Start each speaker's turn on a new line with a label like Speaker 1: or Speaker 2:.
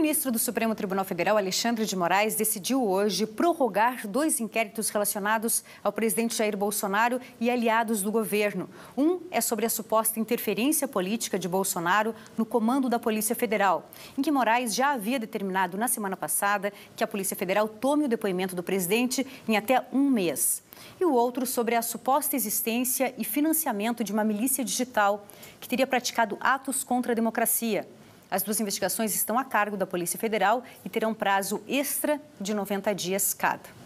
Speaker 1: ministro do Supremo Tribunal Federal, Alexandre de Moraes, decidiu hoje prorrogar dois inquéritos relacionados ao presidente Jair Bolsonaro e aliados do governo. Um é sobre a suposta interferência política de Bolsonaro no comando da Polícia Federal, em que Moraes já havia determinado na semana passada que a Polícia Federal tome o depoimento do presidente em até um mês e o outro sobre a suposta existência e financiamento de uma milícia digital que teria praticado atos contra a democracia. As duas investigações estão a cargo da Polícia Federal e terão prazo extra de 90 dias cada.